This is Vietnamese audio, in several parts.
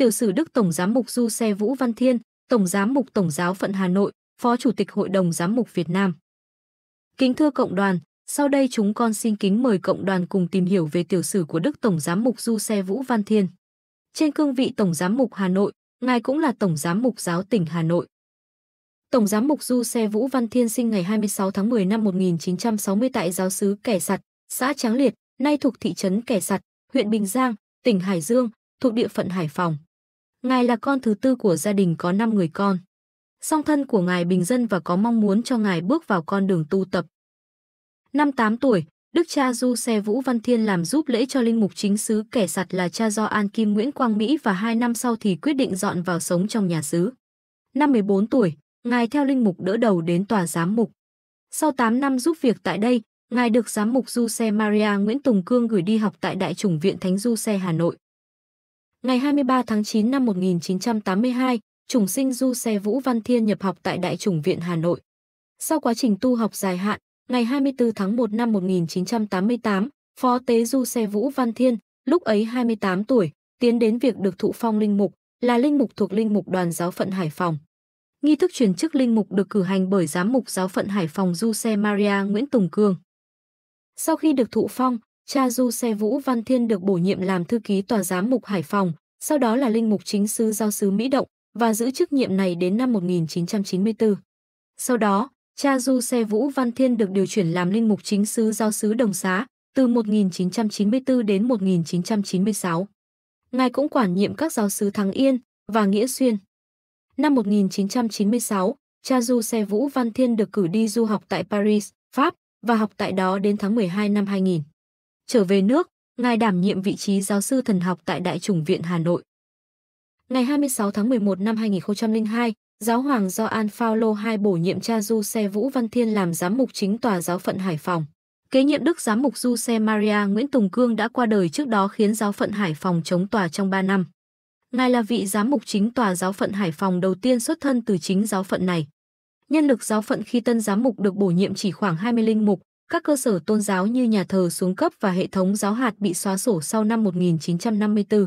tiểu sử Đức Tổng Giám mục Du Xe Vũ Văn Thiên, Tổng Giám mục Tổng giáo phận Hà Nội, Phó Chủ tịch Hội đồng Giám mục Việt Nam. Kính thưa cộng đoàn, sau đây chúng con xin kính mời cộng đoàn cùng tìm hiểu về tiểu sử của Đức Tổng Giám mục Du Xe Vũ Văn Thiên. Trên cương vị Tổng Giám mục Hà Nội, Ngài cũng là Tổng Giám mục Giáo tỉnh Hà Nội. Tổng Giám mục Du Xe Vũ Văn Thiên sinh ngày 26 tháng 10 năm 1960 tại giáo xứ Kẻ Sặt, xã Tráng Liệt, nay thuộc thị trấn Kẻ Sặt, huyện Bình Giang, tỉnh Hải Dương, thuộc địa phận Hải Phòng. Ngài là con thứ tư của gia đình có 5 người con. Song thân của ngài bình dân và có mong muốn cho ngài bước vào con đường tu tập. Năm 8 tuổi, Đức cha Du Xe Vũ Văn Thiên làm giúp lễ cho linh mục chính xứ kẻ sặt là cha do An Kim Nguyễn Quang Mỹ và hai năm sau thì quyết định dọn vào sống trong nhà xứ. Năm 14 tuổi, ngài theo linh mục đỡ đầu đến tòa giám mục. Sau 8 năm giúp việc tại đây, ngài được giám mục Du Xe Maria Nguyễn Tùng Cương gửi đi học tại Đại chủng viện Thánh Du Xe Hà Nội. Ngày 23 tháng 9 năm 1982, chủng sinh du xe Vũ Văn Thiên nhập học tại Đại chủng viện Hà Nội. Sau quá trình tu học dài hạn, ngày 24 tháng 1 năm 1988, Phó tế du xe Vũ Văn Thiên, lúc ấy 28 tuổi, tiến đến việc được thụ phong linh mục, là linh mục thuộc linh mục đoàn giáo phận Hải Phòng. Nghi thức chuyển chức linh mục được cử hành bởi giám mục giáo phận Hải Phòng du xe Maria Nguyễn Tùng Cương. Sau khi được thụ phong, cha du xe Vũ Văn Thiên được bổ nhiệm làm thư ký tòa giám mục Hải Phòng, sau đó là linh mục chính sứ giao sứ Mỹ Động và giữ chức nhiệm này đến năm 1994. Sau đó, cha du xe Vũ Văn Thiên được điều chuyển làm linh mục chính sứ giao sứ Đồng Xá từ 1994 đến 1996. Ngài cũng quản nhiệm các giáo sứ Thắng Yên và Nghĩa Xuyên. Năm 1996, cha du xe Vũ Văn Thiên được cử đi du học tại Paris, Pháp và học tại đó đến tháng 12 năm 2000. Trở về nước, ngài đảm nhiệm vị trí giáo sư thần học tại Đại chủng viện Hà Nội. Ngày 26 tháng 11 năm 2002, giáo hoàng Gioan Paulo II bổ nhiệm cha Du Xe Vũ Văn Thiên làm giám mục chính tòa giáo phận Hải Phòng. Kế nhiệm đức giám mục Du Xe Maria Nguyễn Tùng Cương đã qua đời trước đó khiến giáo phận Hải Phòng chống tòa trong 3 năm. Ngài là vị giám mục chính tòa giáo phận Hải Phòng đầu tiên xuất thân từ chính giáo phận này. Nhân lực giáo phận khi tân giám mục được bổ nhiệm chỉ khoảng 20 linh mục, các cơ sở tôn giáo như nhà thờ xuống cấp và hệ thống giáo hạt bị xóa sổ sau năm 1954.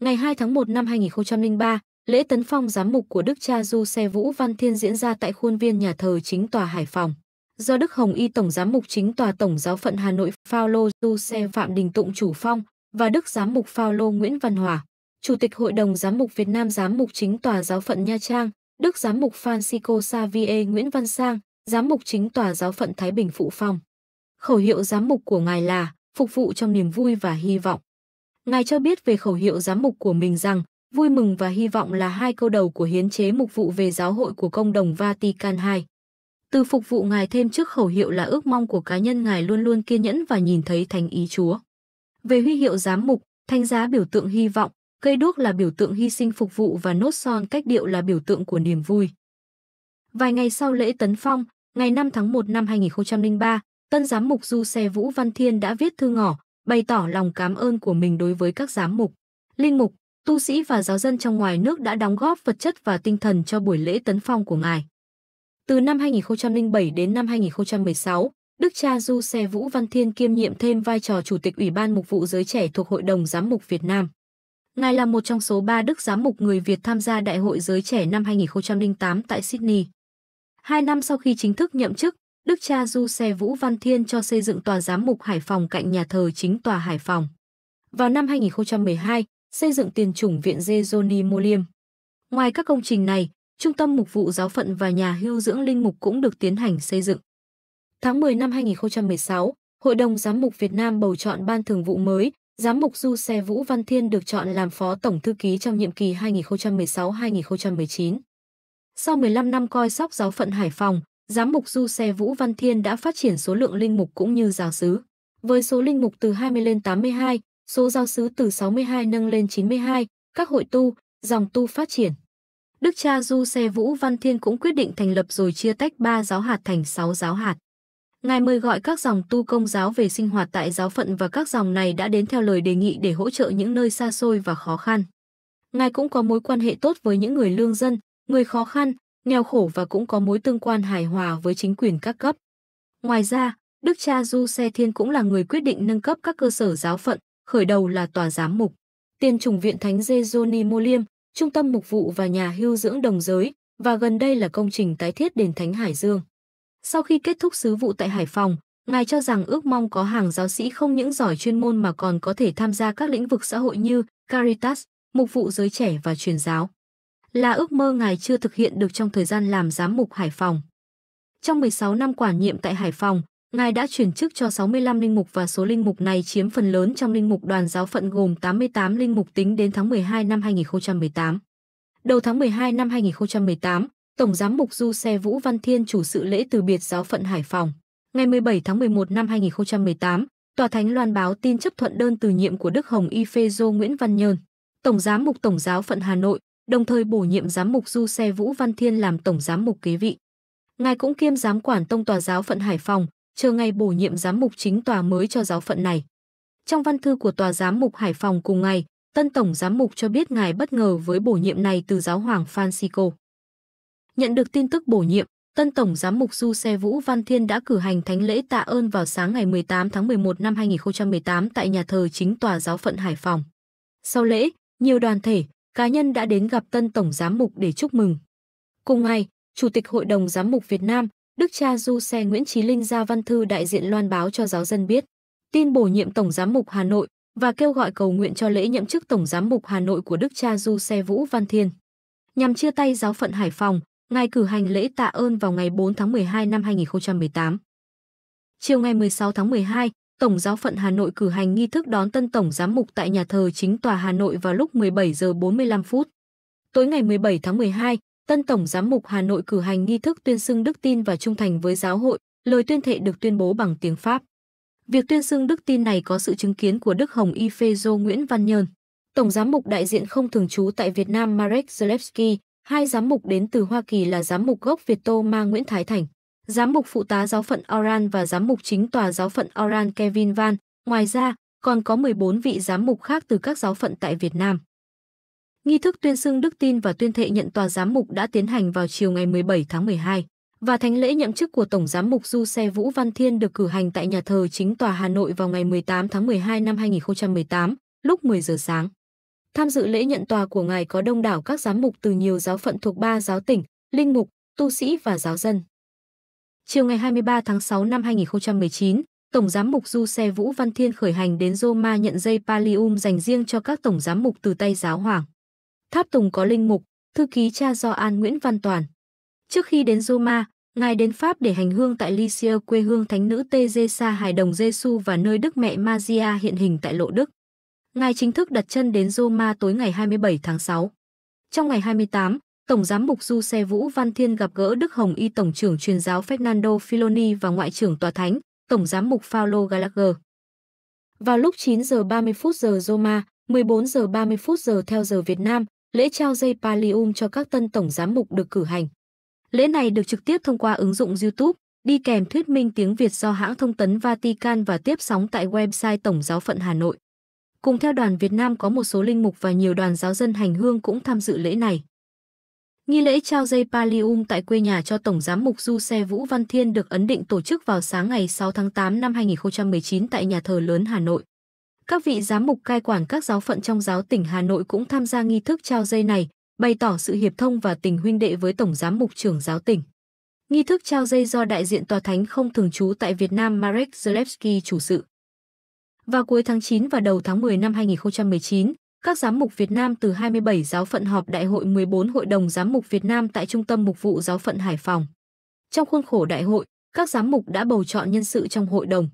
Ngày 2 tháng 1 năm 2003, lễ tấn phong giám mục của Đức cha Du Xe Vũ Văn Thiên diễn ra tại khuôn viên nhà thờ chính tòa Hải Phòng. Do Đức Hồng Y Tổng Giám mục chính tòa Tổng giáo phận Hà Nội Phaolô Du Xe Phạm Đình Tụng chủ phong và Đức Giám mục Phaolô Nguyễn Văn Hòa, Chủ tịch Hội đồng Giám mục Việt Nam Giám mục chính tòa giáo phận Nha Trang, Đức Giám mục Francisco Xavier Nguyễn Văn Sang, giám mục chính tòa giáo phận Thái Bình Phụ Phong. Khẩu hiệu giám mục của ngài là phục vụ trong niềm vui và hy vọng. Ngài cho biết về khẩu hiệu giám mục của mình rằng vui mừng và hy vọng là hai câu đầu của hiến chế mục vụ về giáo hội của công đồng Vatican II. Từ phục vụ ngài thêm trước khẩu hiệu là ước mong của cá nhân ngài luôn luôn kiên nhẫn và nhìn thấy thành ý Chúa. Về huy hiệu giám mục, thanh giá biểu tượng hy vọng, cây đuốc là biểu tượng hy sinh phục vụ và nốt son cách điệu là biểu tượng của niềm vui. Vài ngày sau lễ tấn phong, ngày 5 tháng 1 năm 2003, tân giám mục Du Xe Vũ Văn Thiên đã viết thư ngỏ, bày tỏ lòng cảm ơn của mình đối với các giám mục, linh mục, tu sĩ và giáo dân trong ngoài nước đã đóng góp vật chất và tinh thần cho buổi lễ tấn phong của ngài. Từ năm 2007 đến năm 2016, Đức cha Du Xe Vũ Văn Thiên kiêm nhiệm thêm vai trò Chủ tịch Ủy ban Mục vụ Giới Trẻ thuộc Hội đồng Giám mục Việt Nam. Ngài là một trong số ba Đức Giám mục người Việt tham gia Đại hội Giới Trẻ năm 2008 tại Sydney. Hai năm sau khi chính thức nhậm chức, Đức cha Du Xe Vũ Văn Thiên cho xây dựng tòa giám mục Hải Phòng cạnh nhà thờ chính tòa Hải Phòng. Vào năm 2012, xây dựng tiền chủng viện Jezoni liêm Ngoài các công trình này, Trung tâm Mục vụ Giáo phận và nhà hưu dưỡng linh mục cũng được tiến hành xây dựng. Tháng 10 năm 2016, Hội đồng Giám mục Việt Nam bầu chọn ban thường vụ mới, Giám mục Du Xe Vũ Văn Thiên được chọn làm Phó Tổng Thư ký trong nhiệm kỳ 2016-2019. Sau 15 năm coi sóc giáo phận Hải Phòng, giám mục du xe Vũ Văn Thiên đã phát triển số lượng linh mục cũng như giáo sứ. Với số linh mục từ 20 lên 82, số giáo sứ từ 62 nâng lên 92, các hội tu, dòng tu phát triển. Đức cha Du Xe Vũ Văn Thiên cũng quyết định thành lập rồi chia tách ba giáo hạt thành 6 giáo hạt. Ngài mời gọi các dòng tu công giáo về sinh hoạt tại giáo phận và các dòng này đã đến theo lời đề nghị để hỗ trợ những nơi xa xôi và khó khăn. Ngài cũng có mối quan hệ tốt với những người lương dân, người khó khăn, nghèo khổ và cũng có mối tương quan hài hòa với chính quyền các cấp. Ngoài ra, Đức cha Du Xe Thiên cũng là người quyết định nâng cấp các cơ sở giáo phận, khởi đầu là tòa giám mục, tiền trùng viện Thánh Giê-Giôni Mô Liêm, trung tâm mục vụ và nhà hưu dưỡng đồng giới, và gần đây là công trình tái thiết đền Thánh Hải Dương. Sau khi kết thúc sứ vụ tại Hải Phòng, Ngài cho rằng ước mong có hàng giáo sĩ không những giỏi chuyên môn mà còn có thể tham gia các lĩnh vực xã hội như Caritas, mục vụ giới trẻ và truyền giáo là ước mơ ngài chưa thực hiện được trong thời gian làm giám mục Hải Phòng. Trong 16 năm quản nhiệm tại Hải Phòng, ngài đã chuyển chức cho 65 linh mục và số linh mục này chiếm phần lớn trong linh mục đoàn giáo phận gồm 88 linh mục tính đến tháng 12 năm 2018. Đầu tháng 12 năm 2018, Tổng giám mục Du Xe Vũ Văn Thiên chủ sự lễ từ biệt giáo phận Hải Phòng. Ngày 17 tháng 11 năm 2018, Tòa Thánh loan báo tin chấp thuận đơn từ nhiệm của Đức Hồng Y Phê Dô Nguyễn Văn Nhơn, Tổng giám mục Tổng giáo phận Hà Nội, đồng thời bổ nhiệm giám mục Du Xe Vũ Văn Thiên làm tổng giám mục kế vị. Ngài cũng kiêm giám quản tông tòa giáo phận Hải Phòng, chờ ngày bổ nhiệm giám mục chính tòa mới cho giáo phận này. Trong văn thư của tòa giám mục Hải Phòng cùng ngày, tân tổng giám mục cho biết ngài bất ngờ với bổ nhiệm này từ giáo hoàng Francisco. Nhận được tin tức bổ nhiệm, tân tổng giám mục Du Xe Vũ Văn Thiên đã cử hành thánh lễ tạ ơn vào sáng ngày 18 tháng 11 năm 2018 tại nhà thờ chính tòa giáo phận Hải Phòng. Sau lễ, nhiều đoàn thể, cá nhân đã đến gặp tân tổng giám mục để chúc mừng. Cùng ngày, Chủ tịch Hội đồng Giám mục Việt Nam, Đức cha Du Xe Nguyễn Chí Linh ra văn thư đại diện loan báo cho giáo dân biết, tin bổ nhiệm Tổng Giám mục Hà Nội và kêu gọi cầu nguyện cho lễ nhậm chức Tổng Giám mục Hà Nội của Đức cha Du Xe Vũ Văn Thiên. Nhằm chia tay giáo phận Hải Phòng, ngài cử hành lễ tạ ơn vào ngày 4 tháng 12 năm 2018. Chiều ngày 16 tháng 12, Tổng giáo phận Hà Nội cử hành nghi thức đón tân tổng giám mục tại nhà thờ chính tòa Hà Nội vào lúc 17 giờ 45 phút. Tối ngày 17 tháng 12, tân tổng giám mục Hà Nội cử hành nghi thức tuyên xưng đức tin và trung thành với giáo hội, lời tuyên thệ được tuyên bố bằng tiếng Pháp. Việc tuyên xưng đức tin này có sự chứng kiến của Đức Hồng Y Phê Nguyễn Văn Nhơn, Tổng giám mục đại diện không thường trú tại Việt Nam Marek Zalewski, hai giám mục đến từ Hoa Kỳ là giám mục gốc Việt Tô Ma Nguyễn Thái Thành giám mục phụ tá giáo phận Oran và giám mục chính tòa giáo phận Oran Kevin Van, ngoài ra còn có 14 vị giám mục khác từ các giáo phận tại Việt Nam. Nghi thức tuyên xưng đức tin và tuyên thệ nhận tòa giám mục đã tiến hành vào chiều ngày 17 tháng 12 và thánh lễ nhậm chức của Tổng giám mục Du Xe Vũ Văn Thiên được cử hành tại nhà thờ chính tòa Hà Nội vào ngày 18 tháng 12 năm 2018, lúc 10 giờ sáng. Tham dự lễ nhận tòa của ngài có đông đảo các giám mục từ nhiều giáo phận thuộc ba giáo tỉnh, linh mục, tu sĩ và giáo dân. Chiều ngày 23 tháng 6 năm 2019, Tổng giám mục Du Xe Vũ Văn Thiên khởi hành đến Roma nhận dây pallium dành riêng cho các tổng giám mục từ tay giáo hoàng. Tháp Tùng có linh mục, thư ký cha do An Nguyễn Văn Toàn. Trước khi đến Roma, ngài đến Pháp để hành hương tại Lycia quê hương thánh nữ Teresa hài đồng Giêsu và nơi Đức mẹ Maria hiện hình tại Lộ Đức. Ngài chính thức đặt chân đến Roma tối ngày 27 tháng 6. Trong ngày 28, Tổng giám mục Du Xe Vũ Văn Thiên gặp gỡ Đức Hồng Y Tổng trưởng truyền giáo Fernando Filoni và Ngoại trưởng Tòa Thánh, Tổng giám mục Paulo Gallagher. Vào lúc 9 giờ 30 phút giờ Roma, 14 giờ 30 phút giờ theo giờ Việt Nam, lễ trao dây Pallium cho các tân tổng giám mục được cử hành. Lễ này được trực tiếp thông qua ứng dụng YouTube, đi kèm thuyết minh tiếng Việt do hãng thông tấn Vatican và tiếp sóng tại website Tổng giáo phận Hà Nội. Cùng theo đoàn Việt Nam có một số linh mục và nhiều đoàn giáo dân hành hương cũng tham dự lễ này. Nghi lễ trao dây Palium tại quê nhà cho Tổng Giám mục Du Xe Vũ Văn Thiên được ấn định tổ chức vào sáng ngày 6 tháng 8 năm 2019 tại nhà thờ lớn Hà Nội. Các vị giám mục cai quản các giáo phận trong giáo tỉnh Hà Nội cũng tham gia nghi thức trao dây này, bày tỏ sự hiệp thông và tình huynh đệ với Tổng Giám mục trưởng giáo tỉnh. Nghi thức trao dây do đại diện tòa thánh không thường trú tại Việt Nam Marek Zalewski chủ sự. Vào cuối tháng 9 và đầu tháng 10 năm 2019, các giám mục Việt Nam từ 27 giáo phận họp Đại hội 14 Hội đồng Giám mục Việt Nam tại Trung tâm Mục vụ Giáo phận Hải Phòng. Trong khuôn khổ đại hội, các giám mục đã bầu chọn nhân sự trong hội đồng.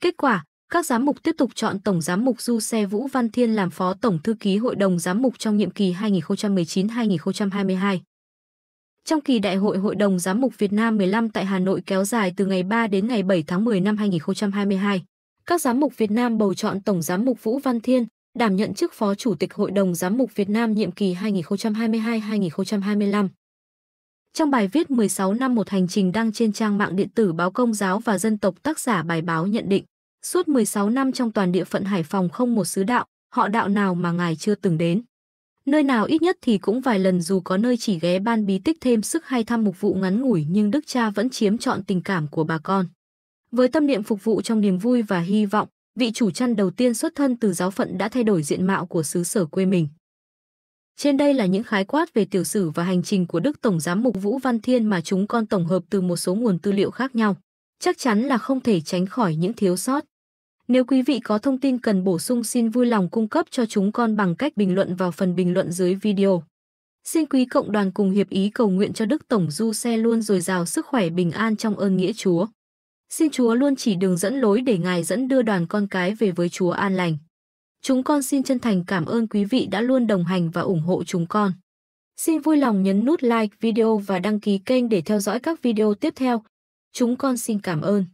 Kết quả, các giám mục tiếp tục chọn Tổng giám mục Du Xe Vũ Văn Thiên làm Phó Tổng thư ký Hội đồng giám mục trong nhiệm kỳ 2019-2022. Trong kỳ đại hội Hội đồng Giám mục Việt Nam 15 tại Hà Nội kéo dài từ ngày 3 đến ngày 7 tháng 10 năm 2022, các giám mục Việt Nam bầu chọn Tổng giám mục Vũ Văn Thiên, đảm nhận chức Phó Chủ tịch Hội đồng Giám mục Việt Nam nhiệm kỳ 2022-2025. Trong bài viết 16 năm một hành trình đăng trên trang mạng điện tử báo Công giáo và Dân tộc tác giả bài báo nhận định, suốt 16 năm trong toàn địa phận Hải Phòng không một sứ đạo, họ đạo nào mà ngài chưa từng đến. Nơi nào ít nhất thì cũng vài lần dù có nơi chỉ ghé ban bí tích thêm sức hay thăm mục vụ ngắn ngủi nhưng đức cha vẫn chiếm trọn tình cảm của bà con. Với tâm niệm phục vụ trong niềm vui và hy vọng, vị chủ chăn đầu tiên xuất thân từ giáo phận đã thay đổi diện mạo của xứ sở quê mình. Trên đây là những khái quát về tiểu sử và hành trình của Đức Tổng Giám mục Vũ Văn Thiên mà chúng con tổng hợp từ một số nguồn tư liệu khác nhau. Chắc chắn là không thể tránh khỏi những thiếu sót. Nếu quý vị có thông tin cần bổ sung xin vui lòng cung cấp cho chúng con bằng cách bình luận vào phần bình luận dưới video. Xin quý cộng đoàn cùng hiệp ý cầu nguyện cho Đức Tổng Du Xe luôn dồi dào sức khỏe bình an trong ơn nghĩa Chúa. Xin Chúa luôn chỉ đường dẫn lối để Ngài dẫn đưa đoàn con cái về với Chúa an lành. Chúng con xin chân thành cảm ơn quý vị đã luôn đồng hành và ủng hộ chúng con. Xin vui lòng nhấn nút like video và đăng ký kênh để theo dõi các video tiếp theo. Chúng con xin cảm ơn.